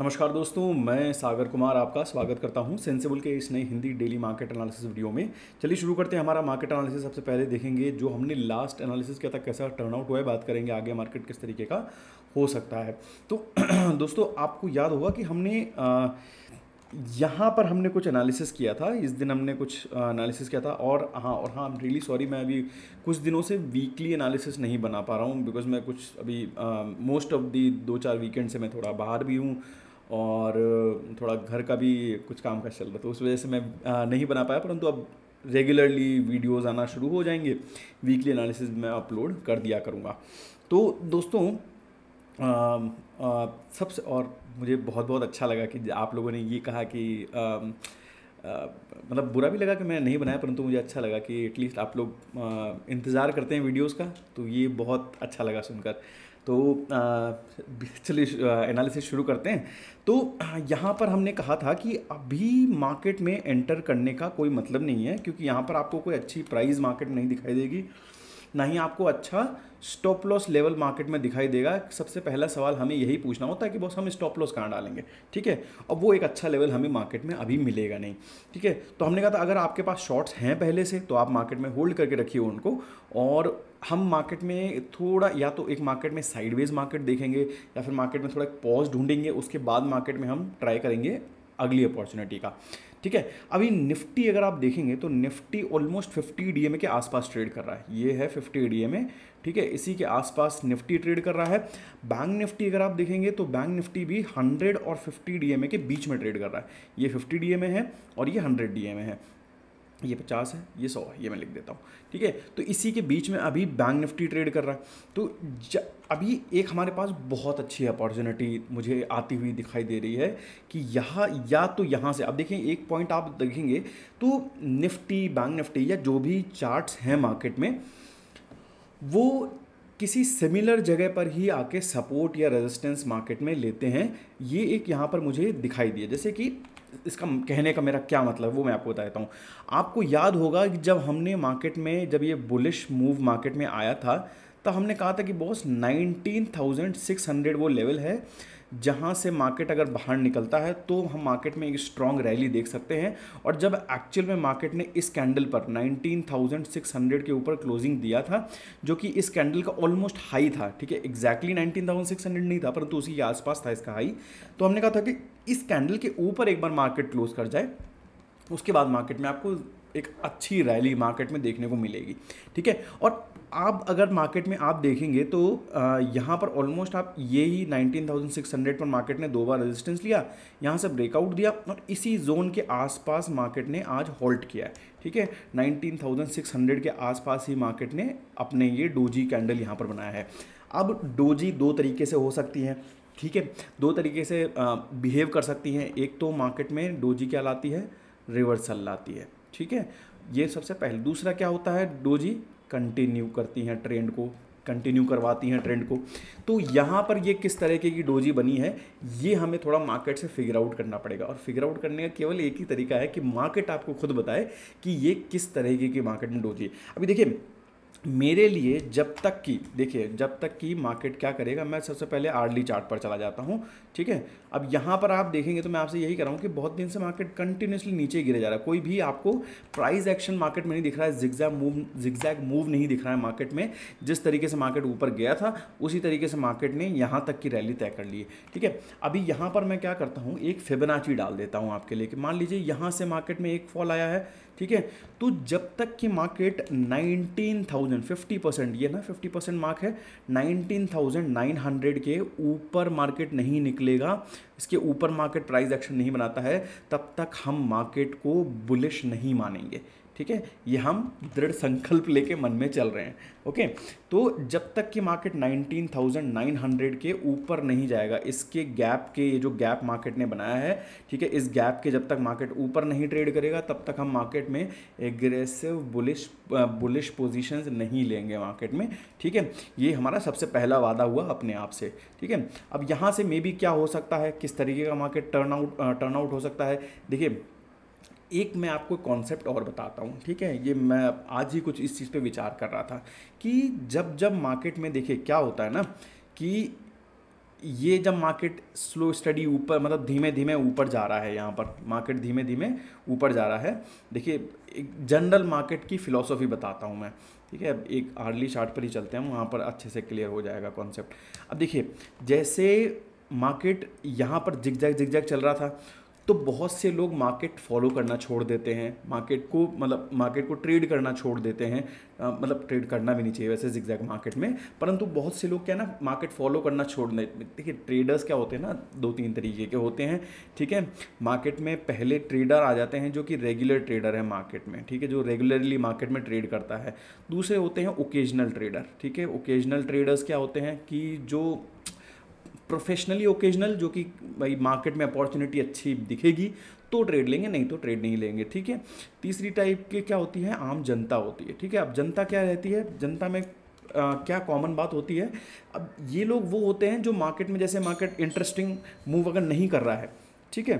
नमस्कार दोस्तों मैं सागर कुमार आपका स्वागत करता हूं सेंसेबल के इस नए Hindi daily market analysis video में चलिए शुरू करते हैं हमारा मार्केट एनालिसिस सबसे पहले देखेंगे जो हमने लास्ट एनालिसिस किया था कैसा टर्नआउट हुआ है बात करेंगे आगे मार्केट किस तरीके का हो सकता है तो दोस्तों आपको याद होगा कि हमने आ, यहाँ पर हमने कुछ एनालिसिस किया था इस दिन हमने कुछ एनालिसिस किया था और हाँ और हाँ रियली really सॉरी मैं अभी कुछ दिनों से वीकली एनालिसिस नहीं बना पा रहा हूँ बिकॉज मैं कुछ अभी मोस्ट ऑफ दी दो चार वीकेंड से मैं थोड़ा बाहर भी हूँ और थोड़ा घर का भी कुछ काम काज चल रहा था उस वजह से मैं नहीं बना पाया परंतु अब रेगुलरली वीडियोस आना शुरू हो जाएंगे वीकली एनालिसिस मैं अपलोड कर दिया करूँगा तो दोस्तों सबसे और मुझे बहुत बहुत अच्छा लगा कि आप लोगों ने ये कहा कि आ, आ, मतलब बुरा भी लगा कि मैं नहीं बनाया परंतु मुझे अच्छा लगा कि एटलीस्ट आप लोग इंतज़ार करते हैं वीडियोस का तो ये बहुत अच्छा लगा सुनकर तो चलिए एनालिसिस शुरू करते हैं तो यहाँ पर हमने कहा था कि अभी मार्केट में एंटर करने का कोई मतलब नहीं है क्योंकि यहाँ पर आपको कोई अच्छी प्राइस मार्केट नहीं दिखाई देगी ना ही आपको अच्छा स्टॉप लॉस लेवल मार्केट में दिखाई देगा सबसे पहला सवाल हमें यही पूछना होता है कि बॉस हम स्टॉप लॉस कहाँ डालेंगे ठीक है अब वो एक अच्छा लेवल हमें मार्केट में अभी मिलेगा नहीं ठीक है तो हमने कहा था अगर आपके पास शॉर्ट्स हैं पहले से तो आप मार्केट में होल्ड करके रखिए उनको और हम मार्केट में थोड़ा या तो एक मार्केट में साइडवेज मार्केट देखेंगे या फिर मार्केट में थोड़ा एक पॉज ढूंढेंगे उसके बाद मार्केट में हम ट्राई करेंगे अगली अपॉर्चुनिटी का ठीक है अभी निफ्टी अगर आप देखेंगे तो निफ्टी ऑलमोस्ट 50 डीएमए के आसपास ट्रेड कर रहा है ये है 50 डीएमए ठीक है इसी के आसपास निफ्टी ट्रेड कर रहा है बैंक निफ्टी अगर आप देखेंगे तो बैंक निफ्टी भी 100 और 50 डीएमए के बीच में ट्रेड कर रहा है ये 50 डीएमए है और ये 100 डीएमए है ये पचास है ये सौ है ये मैं लिख देता हूँ ठीक है तो इसी के बीच में अभी बैंक निफ्टी ट्रेड कर रहा है तो अभी एक हमारे पास बहुत अच्छी अपॉर्चुनिटी मुझे आती हुई दिखाई दे रही है कि यहाँ या तो यहाँ से अब देखें एक पॉइंट आप देखेंगे तो निफ्टी बैंक निफ्टी या जो भी चार्ट्स हैं मार्केट में वो किसी सिमिलर जगह पर ही आके सपोर्ट या रेजिस्टेंस मार्केट में लेते हैं ये एक यहाँ पर मुझे दिखाई दिया जैसे कि इसका कहने का मेरा क्या मतलब वो मैं आपको बता देता हूँ आपको याद होगा कि जब हमने मार्केट में जब ये बुलिश मूव मार्केट में आया था तो हमने कहा था कि बॉस 19,600 वो लेवल है जहाँ से मार्केट अगर बाहर निकलता है तो हम मार्केट में एक स्ट्रॉन्ग रैली देख सकते हैं और जब एक्चुअल में मार्केट ने इस कैंडल पर 19,600 के ऊपर क्लोजिंग दिया था जो कि इस कैंडल का ऑलमोस्ट हाई था ठीक है एग्जैक्टली 19,600 नहीं था परंतु तो उसी के आसपास था इसका हाई तो हमने कहा था कि इस कैंडल के ऊपर एक बार मार्केट क्लोज कर जाए उसके बाद मार्केट में आपको एक अच्छी रैली मार्केट में देखने को मिलेगी ठीक है और आप अगर मार्केट में आप देखेंगे तो यहाँ पर ऑलमोस्ट आप ये ही नाइनटीन पर मार्केट ने दो बार रेजिस्टेंस लिया यहाँ से ब्रेकआउट दिया और इसी जोन के आसपास मार्केट ने आज हॉल्ट किया है ठीक है 19,600 के आसपास ही मार्केट ने अपने ये डोजी कैंडल यहाँ पर बनाया है अब डोजी दो तरीके से हो सकती है ठीक है दो तरीके से बिहेव कर सकती हैं एक तो मार्केट में डोजी क्या लाती है रिवर्सल लाती है ठीक है ये सबसे पहले दूसरा क्या होता है डोजी कंटिन्यू करती हैं ट्रेंड को कंटिन्यू करवाती हैं ट्रेंड को तो यहाँ पर ये किस तरीके की डोजी बनी है ये हमें थोड़ा मार्केट से फिगर आउट करना पड़ेगा और फिगर आउट करने का केवल एक ही तरीका है कि मार्केट आपको खुद बताए कि ये किस तरीके की मार्केट में डोजी है अभी देखिए मेरे लिए जब तक कि देखिए जब तक कि मार्केट क्या करेगा मैं सबसे पहले आर्ली चार्ट पर चला जाता हूँ ठीक है अब यहाँ पर आप देखेंगे तो मैं आपसे यही कर रहा हूँ कि बहुत दिन से मार्केट कंटिन्यूसली नीचे गिरे जा रहा है कोई भी आपको प्राइस एक्शन मार्केट में नहीं दिख रहा है जिग्जैक मूव जिग्जैक मूव नहीं दिख रहा है मार्केट में जिस तरीके से मार्केट ऊपर गया था उसी तरीके से मार्केट ने यहाँ तक की रैली तय कर ली ठीक है अभी यहाँ पर मैं क्या करता हूँ एक फेबनाची डाल देता हूँ आपके लिए कि मान लीजिए यहाँ से मार्केट में एक फॉल आया है ठीक है तो जब तक कि मार्केट 19,000 50 परसेंट ये ना 50 परसेंट मार्क है 19,900 के ऊपर मार्केट नहीं निकलेगा इसके ऊपर मार्केट प्राइस एक्शन नहीं बनाता है तब तक हम मार्केट को बुलिश नहीं मानेंगे ठीक है ये हम दृढ़ संकल्प लेके मन में चल रहे हैं ओके तो जब तक कि मार्केट 19,900 के ऊपर नहीं जाएगा इसके गैप के ये जो गैप मार्केट ने बनाया है ठीक है इस गैप के जब तक मार्केट ऊपर नहीं ट्रेड करेगा तब तक हम मार्केट में एग्रेसिव बुलिश बुलिश पोजीशंस नहीं लेंगे मार्केट में ठीक है ये हमारा सबसे पहला वादा हुआ अपने आप से ठीक है अब यहाँ से मे बी क्या हो सकता है किस तरीके का market turn out turn out हो सकता है देखिए एक मैं आपको कॉन्सेप्ट और बताता हूँ ठीक है ये मैं आज ही कुछ इस चीज़ पे विचार कर रहा था कि जब जब मार्केट में देखिए क्या होता है ना कि ये जब मार्केट स्लो स्टडी ऊपर मतलब धीमे धीमे ऊपर जा रहा है यहाँ पर मार्केट धीमे धीमे ऊपर जा रहा है देखिए एक जनरल मार्केट की फ़िलोसॉफी बताता हूँ मैं ठीक है एक आर्ली शार्ट पर ही चलते हैं वहाँ पर अच्छे से क्लियर हो जाएगा कॉन्सेप्ट अब देखिए जैसे मार्केट यहाँ पर जिग जैग जिग जैग चल रहा था तो बहुत से लोग मार्केट फॉलो करना छोड़ देते हैं मार्केट को मतलब मार्केट को ट्रेड करना छोड़ देते हैं मतलब ट्रेड करना भी नहीं चाहिए वैसे जिक्जैक्ट मार्केट में परंतु बहुत से लोग क्या ना मार्केट फॉलो करना छोड़ देखिए ट्रेडर्स क्या होते हैं ना दो तीन तरीके के होते हैं ठीक है मार्केट में पहले ट्रेडर आ जाते हैं जो कि रेगुलर ट्रेडर है मार्केट में ठीक है जो रेगुलरली मार्केट में ट्रेड करता है दूसरे होते हैं ओकेजनल ट्रेडर ठीक है ओकेजनल ट्रेडर्स क्या होते हैं कि जो प्रोफेशनली ओकेजनल जो कि भाई मार्केट में अपॉर्चुनिटी अच्छी दिखेगी तो ट्रेड लेंगे नहीं तो ट्रेड नहीं लेंगे ठीक है तीसरी टाइप की क्या होती है आम जनता होती है ठीक है अब जनता क्या रहती है जनता में Uh, क्या कॉमन बात होती है अब ये लोग वो होते हैं जो मार्केट में जैसे मार्केट इंटरेस्टिंग मूव अगर नहीं कर रहा है ठीक है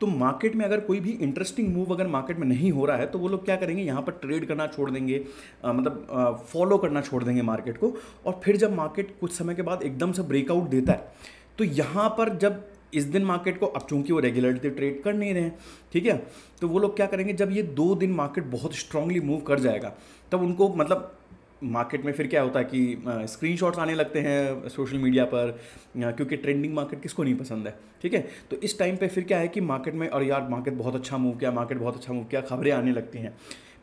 तो मार्केट में अगर कोई भी इंटरेस्टिंग मूव अगर मार्केट में नहीं हो रहा है तो वो लोग क्या करेंगे यहाँ पर ट्रेड करना छोड़ देंगे आ, मतलब फॉलो करना छोड़ देंगे मार्केट को और फिर जब मार्केट कुछ समय के बाद एकदम से ब्रेकआउट देता है तो यहाँ पर जब इस दिन मार्केट को अब चूंकि वो रेगुलरली ट्रेड कर नहीं रहे हैं ठीक है तो वो लोग क्या करेंगे जब ये दो दिन मार्केट बहुत स्ट्रांगली मूव कर जाएगा तब उनको मतलब मार्केट में फिर क्या होता है कि स्क्रीन आने लगते हैं सोशल मीडिया पर क्योंकि ट्रेंडिंग मार्केट किसको नहीं पसंद है ठीक है तो इस टाइम पे फिर क्या है कि मार्केट में और यार मार्केट बहुत अच्छा मूव किया मार्केट बहुत अच्छा मूव किया खबरें आने लगती हैं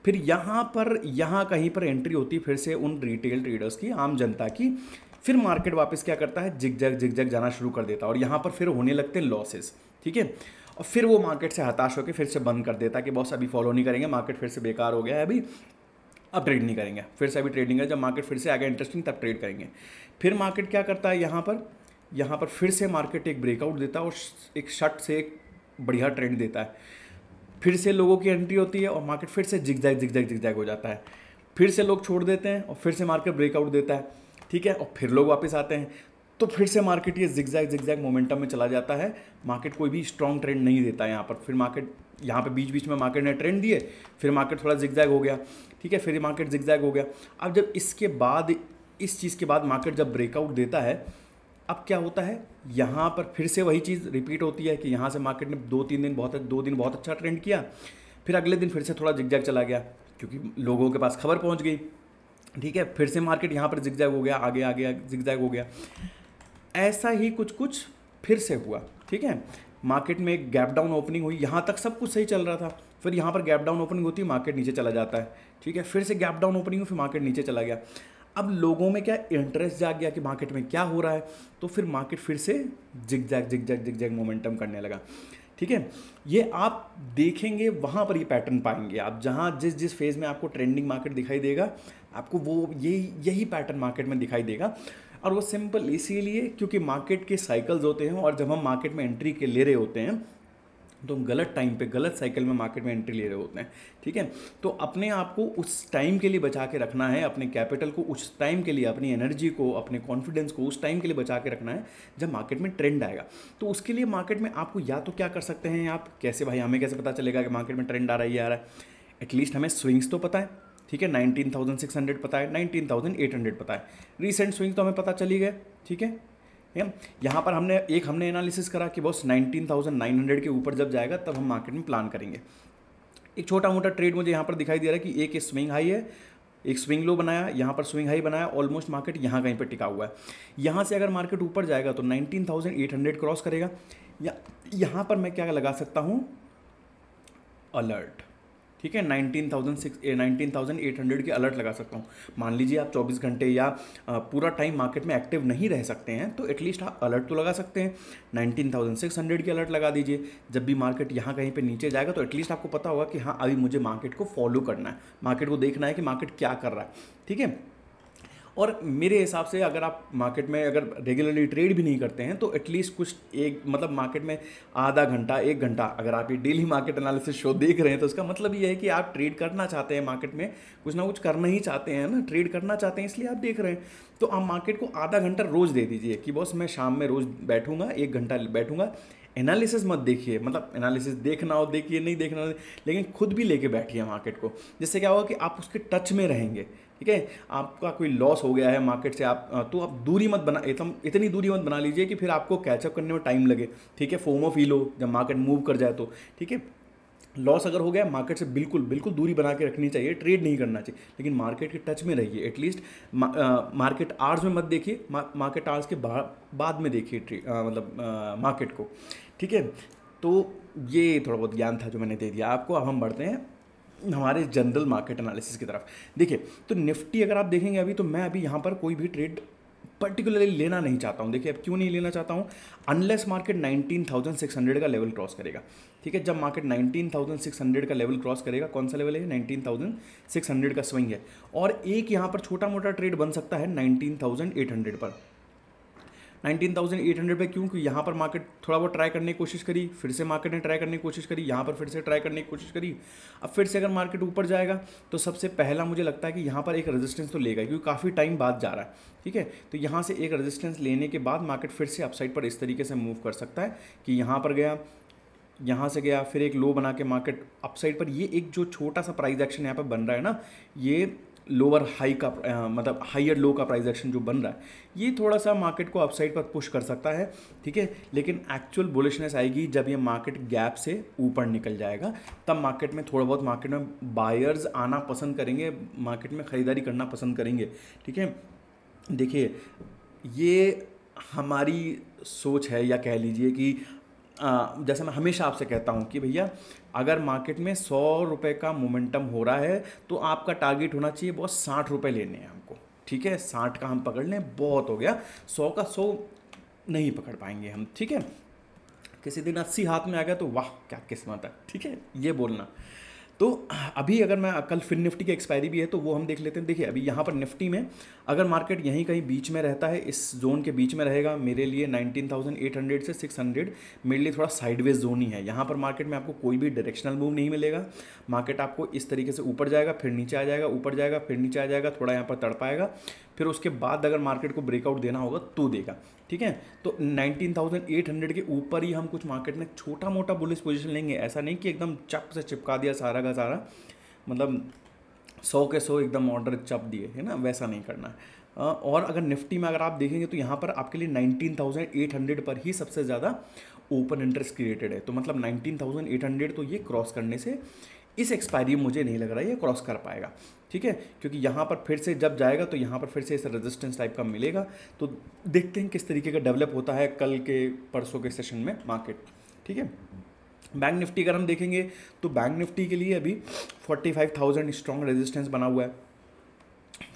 फिर यहाँ पर यहाँ कहीं पर एंट्री होती फिर से उन रिटेल ट्रेडर्स की आम जनता की फिर मार्केट वापस क्या करता है जिग जग जिग जग जाना शुरू कर देता है और यहाँ पर फिर होने लगते हैं लॉसेस ठीक है और फिर वो मार्केट से हताश होकर फिर से बंद कर देता है कि बॉस अभी फॉलो नहीं करेंगे मार्केट फिर से बेकार हो गया है अभी अब ट्रेड नहीं करेंगे फिर से अभी ट्रेड नहीं करेंगे जब मार्केट फिर से आगे इंटरेस्टिंग तब ट्रेड करेंगे फिर मार्केट क्या करता है यहाँ पर यहाँ पर फिर से मार्केट एक ब्रेकआउट देता है और एक शर्ट से एक बढ़िया ट्रेंड देता है फिर से लोगों की एंट्री होती है और मार्केट फिर से zig zag zig zag zig zag हो जाता है फिर से लोग छोड़ देते हैं और फिर से मार्केट ब्रेकआउट देता है ठीक है और फिर लोग वापस आते हैं तो फिर से मार्केट ये जिगजैग जिगजैग मोमेंटम में चला जाता है मार्केट कोई भी स्ट्रॉन्ग ट्रेंड नहीं देता है यहाँ पर फिर मार्केट यहाँ पे बीच बीच में मार्केट ने ट्रेंड दिए फिर मार्केट थोड़ा जिगजैग हो गया ठीक है फिर मार्केट जिगजैग हो गया अब जब इसके बाद इस चीज़ के बाद मार्केट जब ब्रेकआउट देता है अब क्या होता है यहाँ पर फिर से वही चीज़ रिपीट होती है कि यहाँ से मार्केट ने दो तीन दिन बहुत दो दिन बहुत अच्छा ट्रेंड किया फिर अगले दिन फिर से थोड़ा जिगजैग चला गया क्योंकि लोगों के पास खबर पहुँच गई ठीक है फिर से मार्केट यहाँ पर जिगजैग हो गया आगे आगे, आगे जिगजैग हो गया ऐसा ही कुछ कुछ फिर से हुआ ठीक है मार्केट में एक गैप डाउन ओपनिंग हुई यहाँ तक सब कुछ सही चल रहा था फिर यहाँ पर गैप डाउन ओपनिंग होती है मार्केट नीचे चला जाता है ठीक है फिर से गैप डाउन ओपनिंग हुई फिर मार्केट नीचे चला गया अब लोगों में क्या इंटरेस्ट जाग गया कि मार्केट में क्या हो रहा है तो फिर मार्केट फिर से zig zag zig zag zig zag momentum करने लगा ठीक है ये आप देखेंगे वहाँ पर ये पैटर्न पाएंगे आप जहाँ जिस जिस फेज़ में आपको ट्रेंडिंग मार्केट दिखाई देगा आपको वो यही यही पैटर्न मार्केट में दिखाई देगा और वो सिंपल इसीलिए क्योंकि मार्केट के साइकिल्स होते हैं और जब हम मार्केट में एंट्री के ले रहे होते हैं तो हम गलत टाइम पे गलत साइकिल में मार्केट में एंट्री ले रहे होते हैं ठीक है तो अपने आप को उस टाइम के लिए बचा के रखना है अपने कैपिटल को उस टाइम के लिए अपनी एनर्जी को अपने कॉन्फिडेंस को उस टाइम के लिए बचा के रखना है जब मार्केट में ट्रेंड आएगा तो उसके लिए मार्केट में आपको या तो क्या कर सकते हैं आप कैसे भाई हमें कैसे पता चलेगा कि मार्केट में ट्रेंड आ रहा है या आ रहा है एटलीस्ट हमें स्विंग्स तो पता है ठीक है नाइनटीन थाउजेंड सिक्स हंड्रेड पता है नाइनटीन थाउजेंड एट हंड्रेड पता है रिसेंट स्विंग तो हमें पता चली गए ठीक है यहाँ पर हमने एक हमने एनालिसिस करा कि बॉस 19,900 के ऊपर जब जाएगा तब हम मार्केट में प्लान करेंगे एक छोटा मोटा ट्रेड मुझे यहाँ पर दिखाई दे रहा है कि एक स्विंग हाई है एक स्विंग लो बनाया यहाँ पर स्विंग हाई बनाया ऑलमोस्ट मार्केट यहाँ कहीं पर टिका हुआ है यहाँ से अगर मार्केट ऊपर जाएगा तो हंड्रेड क्रॉस करेगा या यहाँ पर मैं क्या लगा सकता हूँ अलर्ट ठीक है nineteen thousand six nineteen thousand eight hundred के अलर्ट लगा सकता हूँ मान लीजिए आप चौबीस घंटे या पूरा टाइम मार्केट में एक्टिव नहीं रह सकते हैं तो एटलीस्ट आप अलर्ट तो लगा सकते हैं नाइनटीन थाउजेंड सिक्स हंड्रेड के अलर्ट लगा दीजिए जब भी मार्केट यहाँ कहीं पर नीचे जाएगा तो एटलीस्ट आपको पता होगा कि हाँ अभी मुझे मार्केट को फॉलो करना है मार्केट को देखना है कि मार्केट क्या कर रहा है ठीक है और मेरे हिसाब से अगर आप मार्केट में अगर रेगुलरली ट्रेड भी नहीं करते हैं तो एटलीस्ट कुछ एक मतलब मार्केट में आधा घंटा एक घंटा अगर आप ये डेली मार्केट एनालिसिस शो देख रहे हैं तो इसका मतलब ये है कि आप ट्रेड करना चाहते हैं मार्केट में कुछ ना कुछ करना ही चाहते हैं ना ट्रेड करना चाहते हैं इसलिए आप देख रहे हैं तो आप मार्केट को आधा घंटा रोज़ दे दीजिए कि बॉस मैं शाम में रोज़ बैठूंगा एक घंटा बैठूंगा एनालिसिस मत देखिए मतलब एनालिसिस देखना हो देखिए नहीं देखना हो लेकिन खुद भी लेके बैठिए मार्केट को जिससे क्या होगा कि आप उसके टच में रहेंगे ठीक है आपका कोई लॉस हो गया है मार्केट से आप तो आप दूरी मत बना एकदम इतनी दूरी मत बना लीजिए कि फिर आपको कैचअप करने में टाइम लगे ठीक है फोमो फील हो जब मार्केट मूव कर जाए तो ठीक है लॉस अगर हो गया मार्केट से बिल्कुल बिल्कुल दूरी बना के रखनी चाहिए ट्रेड नहीं करना चाहिए लेकिन मार्केट के टच में रहिए एटलीस्ट मार्केट आर्स में मत देखिए मार्केट आर्स के बाद में देखिए मतलब मार्केट को ठीक है तो ये थोड़ा बहुत ज्ञान था जो मैंने दे दिया आपको अब हम बढ़ते हैं हमारे जनरल मार्केट एनालिसिस की तरफ देखिए तो निफ्टी अगर आप देखेंगे अभी तो मैं अभी यहाँ पर कोई भी ट्रेड पर्टिकुलरली लेना नहीं चाहता हूँ देखिए अब क्यों नहीं लेना चाहता हूँ अनलेस मार्केट 19,600 का लेवल क्रॉस करेगा ठीक है जब मार्केट 19,600 का लेवल क्रॉस करेगा कौन सा लेवल है 19,600 का स्विंग है और एक यहाँ पर छोटा मोटा ट्रेड बन सकता है 19,800 पर 19,800 पे क्यों क्योंकि यहाँ पर मार्केट थोड़ा बहुत ट्राई करने की कोशिश करी फिर से मार्केट ने ट्राई करने की कोशिश करी यहाँ पर फिर से ट्राई करने की कोशिश करी अब फिर से अगर मार्केट ऊपर जाएगा तो सबसे पहला मुझे लगता है कि यहाँ पर एक रेजिस्टेंस तो लेगा क्योंकि काफ़ी टाइम बाद जा रहा है ठीक है तो यहाँ से एक रजिस्टेंस लेने के बाद मार्केट फिर से अपसाइड पर इस तरीके से मूव कर सकता है कि यहाँ पर गया यहाँ से गया फिर एक लो बना के मार्केट अपसाइड पर ये एक जो छोटा सा प्राइस एक्शन यहाँ पर बन रहा है ना ये लोअर हाई का आ, मतलब हाइयर लो का प्राइस एक्शन जो बन रहा है ये थोड़ा सा मार्केट को अपसाइड पर पुश कर सकता है ठीक है लेकिन एक्चुअल बुलिशनेस आएगी जब ये मार्केट गैप से ऊपर निकल जाएगा तब मार्केट में थोड़ा बहुत मार्केट में बायर्स आना पसंद करेंगे मार्केट में ख़रीदारी करना पसंद करेंगे ठीक है देखिए ये हमारी सोच है या कह लीजिए कि जैसे मैं हमेशा आपसे कहता हूँ कि भैया अगर मार्केट में सौ रुपये का मोमेंटम हो रहा है तो आपका टारगेट होना चाहिए बहुत साठ रुपये लेने हैं हमको ठीक है साठ का हम पकड़ लें बहुत हो गया सौ का सौ नहीं पकड़ पाएंगे हम ठीक है किसी दिन अस्सी हाथ में आ गया तो वाह क्या किस्मत है ठीक है ये बोलना तो अभी अगर मैं कल फिर निफ्टी की एक्सपायरी भी है तो वो हम देख लेते हैं देखिए अभी यहाँ पर निफ्टी में अगर मार्केट यहीं कहीं बीच में रहता है इस जोन के बीच में रहेगा मेरे लिए 19,800 से 600 मेरे लिए थोड़ा साइडवेज जोन ही है यहाँ पर मार्केट में आपको कोई भी डायरेक्शनल मूव नहीं मिलेगा मार्केट आपको इस तरीके से ऊपर जाएगा फिर नीचे आ जाएगा ऊपर जाएगा फिर नीचे आ जाएगा थोड़ा यहाँ पर तड़ पाएगा फिर उसके बाद अगर मार्केट को ब्रेकआउट देना होगा तो देगा ठीक है तो 19,800 के ऊपर ही हम कुछ मार्केट में छोटा मोटा बुलिस पोजीशन लेंगे ऐसा नहीं कि एकदम चप से चिपका दिया सारा का सारा मतलब सौ के सौ एकदम ऑर्डर चप दिए है ना वैसा नहीं करना है और अगर निफ्टी में अगर आप देखेंगे तो यहाँ पर आपके लिए 19,800 पर ही सबसे ज़्यादा ओपन इंटरेस्ट क्रिएटेड है तो मतलब 19,800 तो ये क्रॉस करने से इस एक्सपायरी में मुझे नहीं लग रहा है ये क्रॉस कर पाएगा ठीक है क्योंकि यहाँ पर फिर से जब जाएगा तो यहाँ पर फिर से ऐसा रेजिस्टेंस टाइप का मिलेगा तो देखते हैं किस तरीके का डेवलप होता है कल के परसों के सेशन में मार्केट ठीक है बैंक निफ्टी अगर हम देखेंगे तो बैंक निफ्टी के लिए अभी 45,000 स्ट्रॉन्ग रेजिस्टेंस बना हुआ है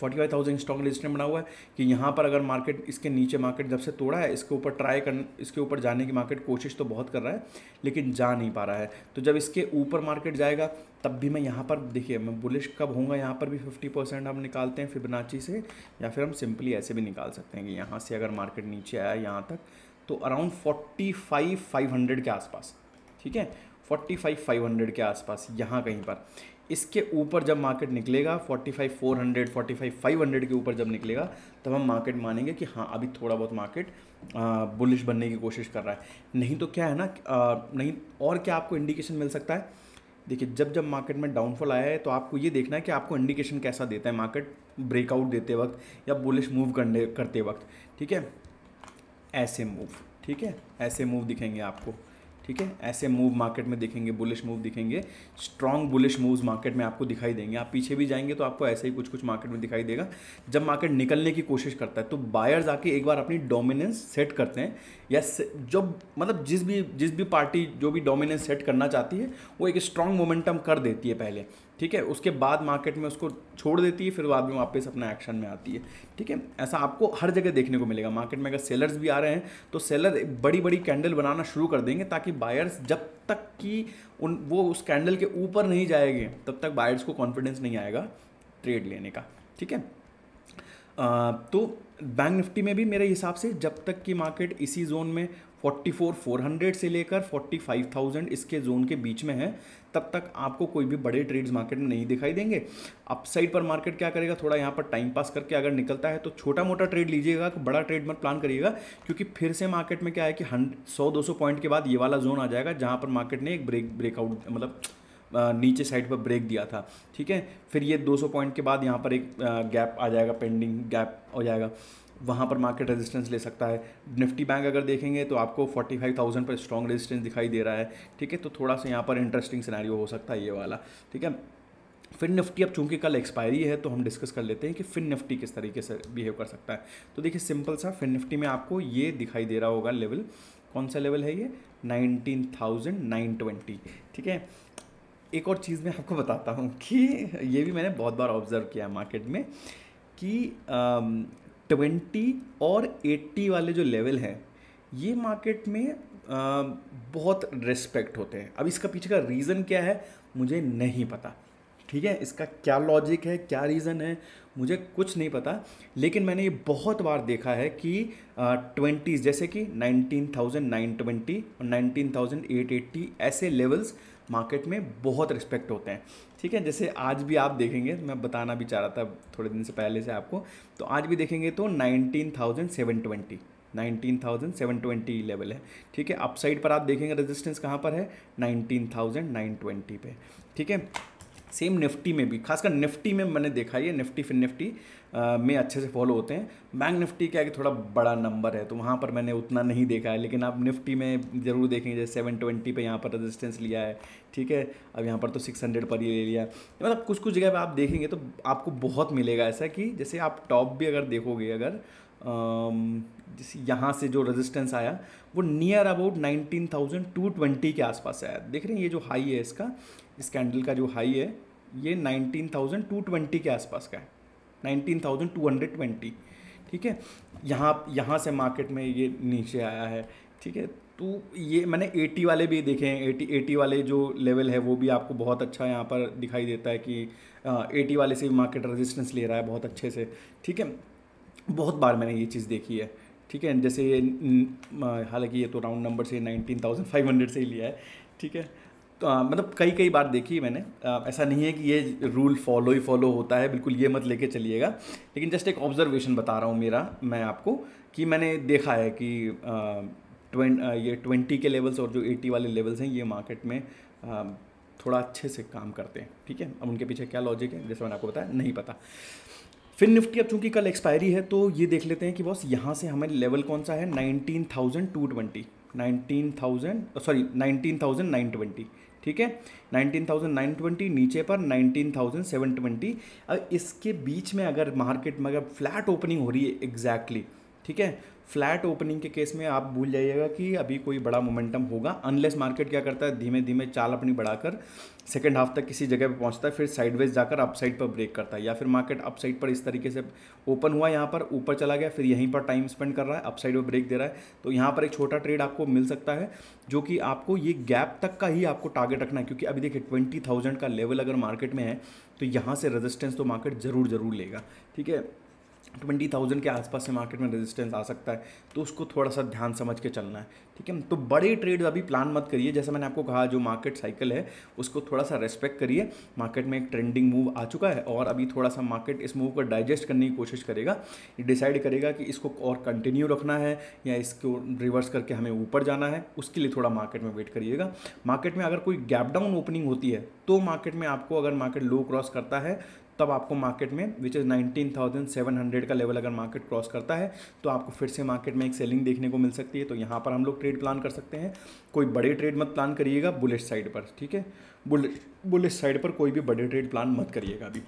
फोर्टी फाइव थाउजेंड स्टॉक में बना हुआ है कि यहाँ पर अगर मार्केट इसके नीचे मार्केट जब से तोड़ा है इसके ऊपर ट्राई कर इसके ऊपर जाने की मार्केट कोशिश तो बहुत कर रहा है लेकिन जा नहीं पा रहा है तो जब इसके ऊपर मार्केट जाएगा तब भी मैं यहाँ पर देखिए मैं बुलिश कब होंगे यहाँ पर भी फिफ्टी परसेंट हम निकालते हैं फिबनाची से या फिर हम सिंपली ऐसे भी निकाल सकते हैं कि यहाँ से अगर मार्केट नीचे आया यहाँ तक तो around forty five five hundred के आसपास ठीक है फोर्टी फाइव फाइव हंड्रेड के आसपास यहाँ कहीं पर इसके ऊपर जब मार्केट निकलेगा 45400, 45500 के ऊपर जब निकलेगा तब हम मार्केट मानेंगे कि हाँ अभी थोड़ा बहुत मार्केट बुलिश बनने की कोशिश कर रहा है नहीं तो क्या है ना आ, नहीं और क्या आपको इंडिकेशन मिल सकता है देखिए जब जब मार्केट में डाउनफॉल आया है तो आपको ये देखना है कि आपको इंडिकेशन कैसा देता है मार्केट ब्रेकआउट देते वक्त या बुलिश मूव करने करते वक्त ठीक है ऐसे मूव ठीक है ऐसे मूव दिखेंगे आपको ठीक है ऐसे मूव मार्केट में दिखेंगे बुलिश मूव दिखेंगे स्ट्रॉन्ग बुलिश मूव्स मार्केट में आपको दिखाई देंगे आप पीछे भी जाएंगे तो आपको ऐसे ही कुछ कुछ मार्केट में दिखाई देगा जब मार्केट निकलने की कोशिश करता है तो बायर्स आके एक बार अपनी डोमिनेंस सेट करते हैं या जब मतलब जिस भी जिस भी पार्टी जो भी डोमिनेंस सेट करना चाहती है वो एक स्ट्रॉन्ग मोमेंटम कर देती है पहले ठीक है उसके बाद मार्केट में उसको छोड़ देती है फिर बाद में वापस अपना एक्शन में आती है ठीक है ऐसा आपको हर जगह देखने को मिलेगा मार्केट में अगर सेलर्स भी आ रहे हैं तो सेलर बड़ी बड़ी कैंडल बनाना शुरू कर देंगे ताकि बायर्स जब तक कि उन वो उस कैंडल के ऊपर नहीं जाएंगे तब तक बायर्स को कॉन्फिडेंस नहीं आएगा ट्रेड लेने का ठीक है तो बैंक निफ्टी में भी मेरे हिसाब से जब तक कि मार्केट इसी जोन में फोर्टी फोर फोर हंड्रेड से लेकर फोर्टी फाइव थाउजेंड इसके जोन के बीच में है तब तक आपको कोई भी बड़े ट्रेड्स मार्केट में नहीं दिखाई देंगे अपसाइड पर मार्केट क्या करेगा थोड़ा यहाँ पर टाइम पास करके अगर निकलता है तो छोटा मोटा ट्रेड लीजिएगा बड़ा ट्रेड मत प्लान करिएगा क्योंकि फिर से मार्केट में क्या है कि हंड सौ दो सौ पॉइंट के बाद ये वाला जोन आ जाएगा जहाँ पर मार्केट ने एक ब्रेक ब्रेकआउट मतलब नीचे साइड पर ब्रेक दिया था ठीक है फिर ये 200 पॉइंट के बाद यहाँ पर एक गैप आ जाएगा पेंडिंग गैप हो जाएगा वहाँ पर मार्केट रेजिस्टेंस ले सकता है निफ्टी बैंक अगर देखेंगे तो आपको 45,000 पर स्ट्रॉन्ग रेजिस्टेंस दिखाई दे रहा है ठीक है तो थोड़ा सा यहाँ पर इंटरेस्टिंग सिनेरियो हो सकता है ये वाला ठीक है फिन निफ्टी अब चूंकि कल एक्सपायरी है तो हम डिस्कस कर लेते हैं कि फिन निफ्टी किस तरीके से बिहेव कर सकता है तो देखिए सिंपल सा फिन निफ्टी में आपको ये दिखाई दे रहा होगा लेवल कौन सा लेवल है ये नाइनटीन थाउजेंड नाइन ट्वेंटी ठीक है एक और चीज़ मैं आपको बताता हूँ कि ये भी मैंने बहुत बार ऑब्जर्व किया है मार्केट में कि ट्वेंटी और एट्टी वाले जो लेवल हैं ये मार्केट में आ, बहुत रिस्पेक्ट होते हैं अब इसका पीछे का रीज़न क्या है मुझे नहीं पता ठीक है इसका क्या लॉजिक है क्या रीज़न है मुझे कुछ नहीं पता लेकिन मैंने ये बहुत बार देखा है कि ट्वेंटीज़ जैसे कि नाइनटीन थाउजेंड नाइन ट्वेंटी और नाइनटीन थाउजेंड एट एट्टी ऐसे लेवल्स मार्केट में बहुत रिस्पेक्ट होते हैं ठीक है जैसे आज भी आप देखेंगे मैं बताना भी चाह रहा था थोड़े दिन से पहले से आपको तो आज भी देखेंगे तो nineteen thousand seven twenty nineteen thousand seven twenty level है ठीक है अपसाइड पर आप देखेंगे रेजिस्टेंस कहाँ पर है नाइनटीन थाउजेंड नाइन ट्वेंटी पे ठीक है सेम निफ्टी में भी खासकर निफ्टी में मैंने देखा ये निफ्टी फिन निफ्टी आ, में अच्छे से फॉलो होते हैं बैंक निफ्टी क्या है कि थोड़ा बड़ा नंबर है तो वहाँ पर मैंने उतना नहीं देखा है लेकिन आप निफ्टी में ज़रूर देखेंगे जैसे सेवन ट्वेंटी पर यहाँ पर रजिस्टेंस लिया है ठीक है अब यहाँ पर तो सिक्स हंड्रेड पर ही ले लिया मतलब कुछ कुछ जगह पर आप देखेंगे तो आपको बहुत मिलेगा ऐसा कि जैसे आप टॉप भी अगर देखोगे अगर जिस यहाँ से जो रेजिस्टेंस आया वो near about nineteen thousand two twenty के आसपास आया देख रहे हैं ये जो हाई है इसका इस कैंडल का जो हाई है ये थाउजेंड टू ट्वेंटी के आसपास का है nineteen thousand two hundred twenty ठीक है यहाँ यहाँ से मार्केट में ये नीचे आया है ठीक है तो ये मैंने एटी वाले भी देखे हैं एटी एटी वाले जो लेवल है वो भी आपको बहुत अच्छा यहाँ पर दिखाई देता है कि एटी वाले से भी मार्केट रेजिस्टेंस ले रहा है बहुत अच्छे से ठीक है बहुत बार मैंने ये चीज़ देखी है ठीक है जैसे ये हालांकि ये तो राउंड नंबर से नाइनटीन थाउजेंड फाइव हंड्रेड से ही लिया है ठीक है तो आ, मतलब कई कई बार देखी है मैंने आ, ऐसा नहीं है कि ये रूल फॉलो ही फॉलो होता है बिल्कुल ये मत लेके चलिएगा लेकिन जस्ट एक ऑब्जर्वेशन बता रहा हूँ मेरा मैं आपको कि मैंने देखा है कि ट्वें ये ट्वेंटी के लेवल्स और जो एट्टी वाले लेवल्स हैं ये मार्केट में आ, थोड़ा अच्छे से काम करते हैं ठीक है अब उनके पीछे क्या लॉजिक है जैसे मैंने आपको बताया नहीं पता फिर निफ्टी अब चूंकि कल एक्सपायरी है तो ये देख लेते हैं कि बॉस यहाँ से हमारे लेवल कौन सा है nineteen thousand two twenty nineteen thousand sorry nineteen thousand nine twenty ठीक है नाइनटीन थाउजेंड नाइन ट्वेंटी नीचे पर नाइनटीन थाउजेंड सेवन ट्वेंटी अब इसके बीच में अगर मार्केट में अगर फ्लैट ओपनिंग हो रही है एग्जैक्टली exactly, ठीक है फ्लैट ओपनिंग के केस में आप भूल जाइएगा कि अभी कोई बड़ा मोमेंटम होगा अनलेस मार्केट क्या करता है धीमे धीमे चाल अपनी बढ़ाकर सेकेंड हाफ तक किसी जगह पर पहुंचता है फिर साइडवेज जाकर अप साइड पर ब्रेक करता है या फिर मार्केट अप साइड पर इस तरीके से ओपन हुआ यहाँ पर ऊपर चला गया फिर यहीं पर टाइम स्पेंड कर रहा है अप साइड पर ब्रेक दे रहा है तो यहाँ पर एक छोटा ट्रेड आपको मिल सकता है जो कि आपको ये गैप तक का ही आपको टारगेट रखना है क्योंकि अभी देखिए ट्वेंटी थाउजेंड का लेवल अगर मार्केट में है तो यहाँ से रेजिस्टेंस तो मार्केट ज़रूर ज़रूर लेगा ठीक है ट्वेंटी थाउजेंड के आसपास से मार्केट में रेजिस्टेंस आ सकता है तो उसको थोड़ा सा ध्यान समझ के चलना है ठीक है तो बड़े ट्रेड अभी प्लान मत करिए जैसे मैंने आपको कहा जो मार्केट साइकिल है उसको थोड़ा सा रेस्पेक्ट करिए मार्केट में एक ट्रेंडिंग मूव आ चुका है और अभी थोड़ा सा मार्केट इस मूव को डाइजेस्ट करने की कोशिश करेगा डिसाइड करेगा कि इसको और कंटिन्यू रखना है या इसको रिवर्स करके हमें ऊपर जाना है उसके लिए थोड़ा मार्केट में वेट करिएगा मार्केट में अगर कोई गैप डाउन ओपनिंग होती है तो मार्केट में आपको अगर मार्केट लो क्रॉस करता है तब आपको मार्केट में which is nineteen thousand seven hundred का लेवल अगर मार्केट क्रॉस करता है तो आपको फिर से मार्केट में एक सेलिंग देखने को मिल सकती है तो यहाँ पर हम लोग ट्रेड प्लान कर सकते हैं कोई बड़े ट्रेड मत प्लान करिएगा बुलेट साइड पर ठीक है बुलेट बुलेट साइड पर कोई भी बड़े ट्रेड प्लान मत करिएगा अभी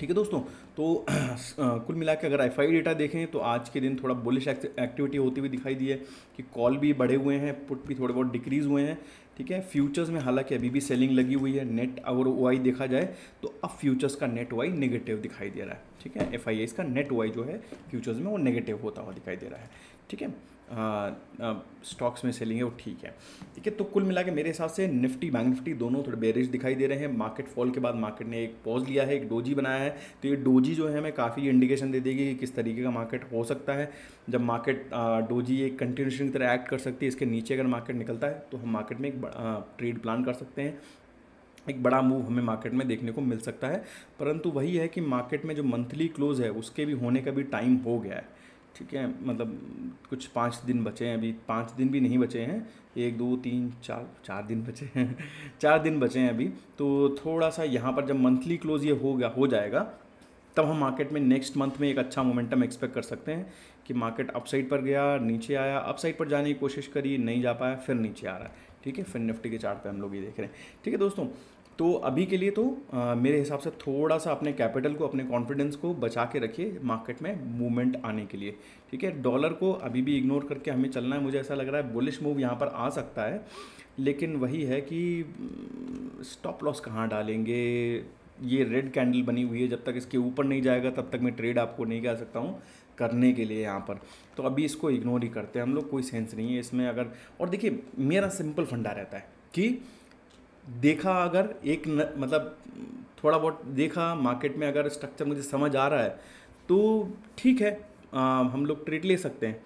ठीक है दोस्तों तो कुल मिला के अगर एफ डेटा देखें तो आज के दिन थोड़ा बुलिश एक्टिविटी होती हुई दिखाई दी है कि कॉल भी बढ़े हुए हैं पुट भी थोड़े बहुत डिक्रीज़ हुए हैं ठीक है फ्यूचर्स में हालांकि अभी भी सेलिंग लगी हुई है नेट अगर ओ देखा जाए तो अब फ्यूचर्स का नेट वाई नेगेटिव दिखाई दे रहा है ठीक है एफ इसका नेट वाई जो है फ्यूचर्स में वो नेगेटिव होता हुआ दिखाई दे रहा है ठीक है स्टॉक्स में सेलिंग है वो ठीक है ठीक है तो कुल मिला के मेरे हिसाब से निफ्टी बैंक निफ्टी दोनों थोड़े बेरिश दिखाई दे रहे हैं मार्केट फॉल के बाद मार्केट ने एक पॉज लिया है एक डोजी बनाया है तो ये डोजी डोजी जो है हमें काफ़ी इंडिकेशन दे देगी कि किस तरीके का मार्केट हो सकता है जब मार्केट डोजी एक कंटिन्यूशन की तरह एक्ट कर सकती है इसके नीचे अगर मार्केट निकलता है तो हम मार्केट में एक ट्रेड प्लान कर सकते हैं एक बड़ा मूव हमें मार्केट में देखने को मिल सकता है परंतु वही है कि मार्केट में जो मंथली क्लोज़ है उसके भी होने का भी टाइम हो गया है ठीक है मतलब कुछ पाँच दिन बचे हैं अभी पाँच दिन भी नहीं बचे हैं एक दो तीन चार चार दिन बचे हैं चार दिन बचे हैं अभी तो थोड़ा सा यहाँ पर जब मंथली क्लोज ये हो गया हो जाएगा तब हम मार्केट में नेक्स्ट मंथ में एक अच्छा मोमेंटम एक्सपेक्ट कर सकते हैं कि मार्केट अपसाइड पर गया नीचे आया अपसाइड पर जाने की कोशिश करी नहीं जा पाया फिर नीचे आ रहा है ठीक है फिर निफ्टी के चार्ट पे हम लोग ये देख रहे हैं ठीक है दोस्तों तो अभी के लिए तो आ, मेरे हिसाब से थोड़ा सा अपने कैपिटल को अपने कॉन्फिडेंस को बचा के रखिए मार्केट में मूवमेंट आने के लिए ठीक है डॉलर को अभी भी इग्नोर करके हमें चलना है मुझे ऐसा लग रहा है बुलिश मूव यहाँ पर आ सकता है लेकिन वही है कि स्टॉप mm, लॉस कहाँ डालेंगे ये रेड कैंडल बनी हुई है जब तक इसके ऊपर नहीं जाएगा तब तक मैं ट्रेड आपको नहीं कह सकता हूँ करने के लिए यहाँ पर तो अभी इसको इग्नोर ही करते हैं हम लोग कोई सेंस नहीं है इसमें अगर और देखिए मेरा सिंपल फंडा रहता है कि देखा अगर एक न, मतलब थोड़ा बहुत देखा मार्केट में अगर स्ट्रक्चर मुझे समझ आ रहा है तो ठीक है आ, हम लोग ट्रेड ले सकते हैं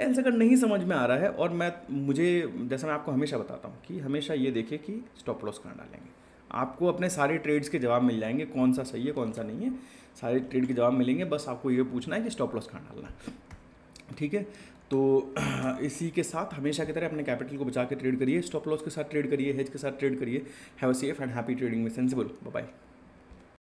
एंस अगर नहीं समझ में आ रहा है और मैं मुझे जैसा मैं आपको हमेशा बताता हूँ कि हमेशा ये देखिए कि स्टॉप लॉस कहाँ डालेंगे आपको अपने सारे ट्रेड्स के जवाब मिल जाएंगे कौन सा सही है कौन सा नहीं है सारे ट्रेड के जवाब मिलेंगे बस आपको ये पूछना है कि स्टॉप लॉस कहाँ डालना ठीक है तो इसी के साथ हमेशा की तरह अपने कैपिटल को बचा के ट्रेड करिए स्टॉप लॉस के साथ ट्रेड करिए हेज के साथ ट्रेड करिए have a safe and happy trading में सेंसिबल बाय